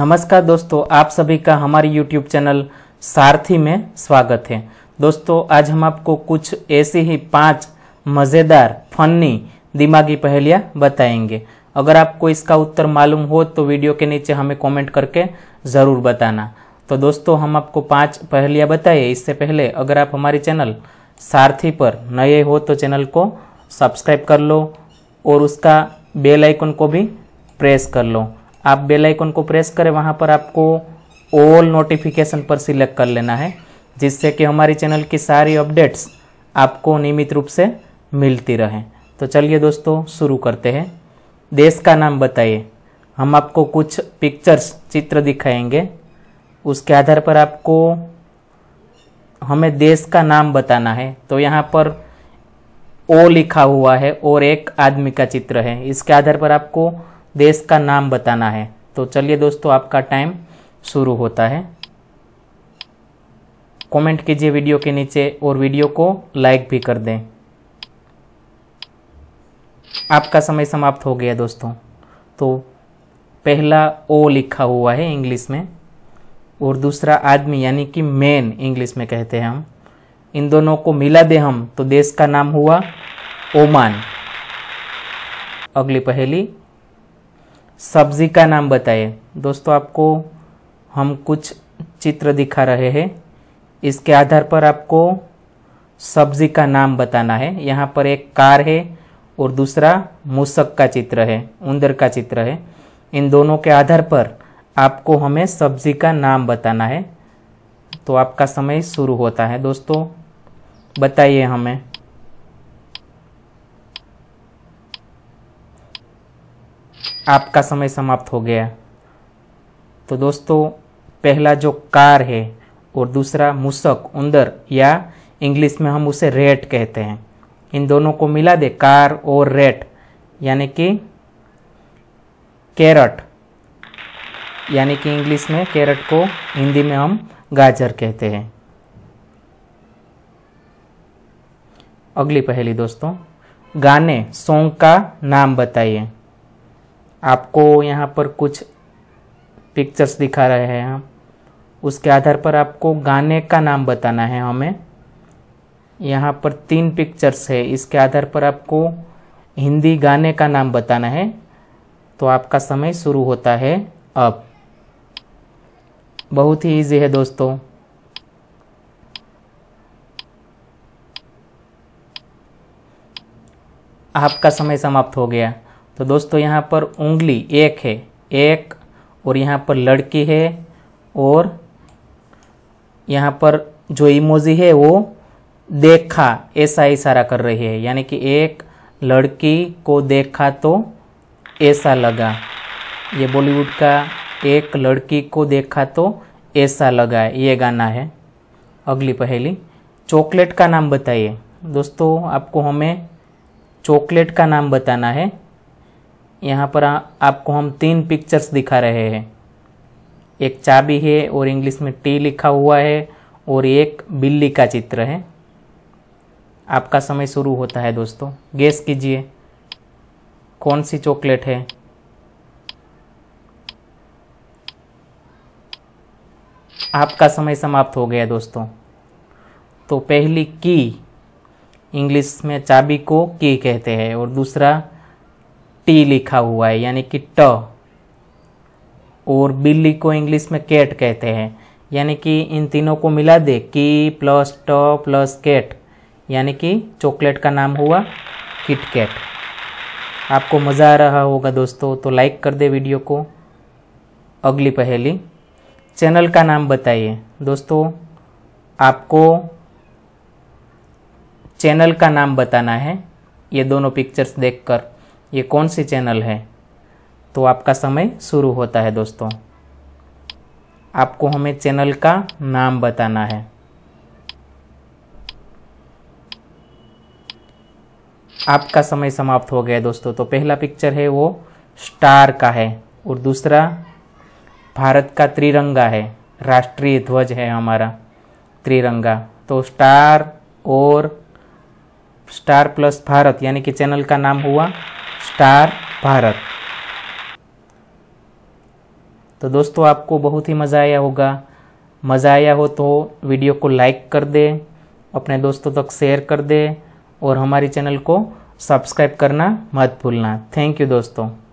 नमस्कार दोस्तों आप सभी का हमारे YouTube चैनल सारथी में स्वागत है दोस्तों आज हम आपको कुछ ऐसी ही पांच मज़ेदार फनी दिमागी पहेलियाँ बताएंगे अगर आपको इसका उत्तर मालूम हो तो वीडियो के नीचे हमें कमेंट करके ज़रूर बताना तो दोस्तों हम आपको पांच पहेलियाँ बताए इससे पहले अगर आप हमारे चैनल सारथी पर नए हो तो चैनल को सब्सक्राइब कर लो और उसका बेलाइकन को भी प्रेस कर लो आप बेल आइकन को प्रेस करें वहाँ पर आपको ऑल नोटिफिकेशन पर सिलेक्ट कर लेना है जिससे कि हमारी चैनल की सारी अपडेट्स आपको नियमित रूप से मिलती रहे तो चलिए दोस्तों शुरू करते हैं देश का नाम बताइए हम आपको कुछ पिक्चर्स चित्र दिखाएंगे उसके आधार पर आपको हमें देश का नाम बताना है तो यहाँ पर ओ लिखा हुआ है और एक आदमी का चित्र है इसके आधार पर आपको देश का नाम बताना है तो चलिए दोस्तों आपका टाइम शुरू होता है कमेंट कीजिए वीडियो के नीचे और वीडियो को लाइक भी कर दें आपका समय समाप्त हो गया दोस्तों तो पहला ओ लिखा हुआ है इंग्लिश में और दूसरा आदमी यानी कि मैन इंग्लिश में कहते हैं हम इन दोनों को मिला दे हम तो देश का नाम हुआ ओमान अगली पहेली सब्जी का नाम बताइए दोस्तों आपको हम कुछ चित्र दिखा रहे हैं इसके आधार पर आपको सब्जी का नाम बताना है यहाँ पर एक कार है और दूसरा मूसक का चित्र है उंदर का चित्र है इन दोनों के आधार पर आपको हमें सब्जी का नाम बताना है तो आपका समय शुरू होता है दोस्तों बताइए हमें आपका समय समाप्त हो गया तो दोस्तों पहला जो कार है और दूसरा मुशक उंदर या इंग्लिश में हम उसे रेट कहते हैं इन दोनों को मिला दे कार और रेट यानी कि कैरट यानी कि इंग्लिश में कैरट को हिंदी में हम गाजर कहते हैं अगली पहली दोस्तों गाने सॉन्ग का नाम बताइए आपको यहाँ पर कुछ पिक्चर्स दिखा रहे हैं हम उसके आधार पर आपको गाने का नाम बताना है हमें यहाँ पर तीन पिक्चर्स है इसके आधार पर आपको हिंदी गाने का नाम बताना है तो आपका समय शुरू होता है अब बहुत ही इजी है दोस्तों आपका समय समाप्त हो गया तो दोस्तों यहाँ पर उंगली एक है एक और यहाँ पर लड़की है और यहाँ पर जो इमोजी है वो देखा ऐसा इशारा कर रही है यानी कि एक लड़की को देखा तो ऐसा लगा ये बॉलीवुड का एक लड़की को देखा तो ऐसा लगा ये गाना है अगली पहेली चॉकलेट का नाम बताइए दोस्तों आपको हमें चॉकलेट का नाम बताना है यहाँ पर आ, आपको हम तीन पिक्चर्स दिखा रहे हैं एक चाबी है और इंग्लिश में टी लिखा हुआ है और एक बिल्ली का चित्र है आपका समय शुरू होता है दोस्तों गैस कीजिए कौन सी चॉकलेट है आपका समय समाप्त हो गया दोस्तों तो पहली की इंग्लिश में चाबी को की कहते हैं और दूसरा टी लिखा हुआ है यानी कि ट और बिल्ली को इंग्लिश में कैट कहते हैं यानी कि इन तीनों को मिला दे की प्लस ट प्लस कैट यानी कि चॉकलेट का नाम हुआ कैट आपको मज़ा आ रहा होगा दोस्तों तो लाइक कर दे वीडियो को अगली पहेली चैनल का नाम बताइए दोस्तों आपको चैनल का नाम बताना है ये दोनों पिक्चर्स देखकर ये कौन सी चैनल है तो आपका समय शुरू होता है दोस्तों आपको हमें चैनल का नाम बताना है आपका समय समाप्त हो गया दोस्तों तो पहला पिक्चर है वो स्टार का है और दूसरा भारत का त्रिरंगा है राष्ट्रीय ध्वज है हमारा त्रिरंगा तो स्टार और स्टार प्लस भारत यानी कि चैनल का नाम हुआ स्टार भारत तो दोस्तों आपको बहुत ही मज़ा आया होगा मज़ा आया हो तो वीडियो को लाइक कर दे अपने दोस्तों तक शेयर कर दे और हमारी चैनल को सब्सक्राइब करना मत भूलना थैंक यू दोस्तों